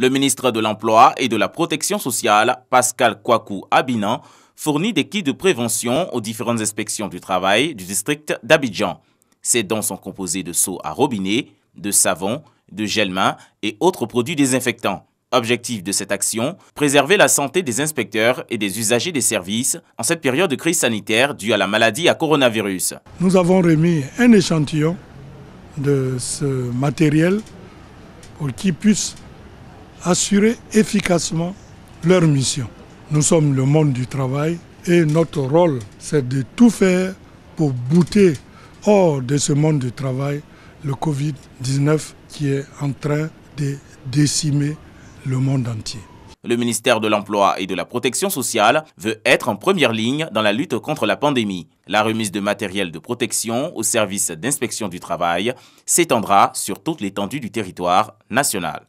Le ministre de l'Emploi et de la Protection sociale, Pascal Kwaku Abinan, fournit des kits de prévention aux différentes inspections du travail du district d'Abidjan. Ces dons sont composés de seaux à robinet, de savon, de gel main et autres produits désinfectants. Objectif de cette action, préserver la santé des inspecteurs et des usagers des services en cette période de crise sanitaire due à la maladie à coronavirus. Nous avons remis un échantillon de ce matériel pour qu'il puisse assurer efficacement leur mission. Nous sommes le monde du travail et notre rôle, c'est de tout faire pour bouter hors de ce monde du travail le Covid-19 qui est en train de décimer le monde entier. Le ministère de l'Emploi et de la Protection sociale veut être en première ligne dans la lutte contre la pandémie. La remise de matériel de protection au service d'inspection du travail s'étendra sur toute l'étendue du territoire national.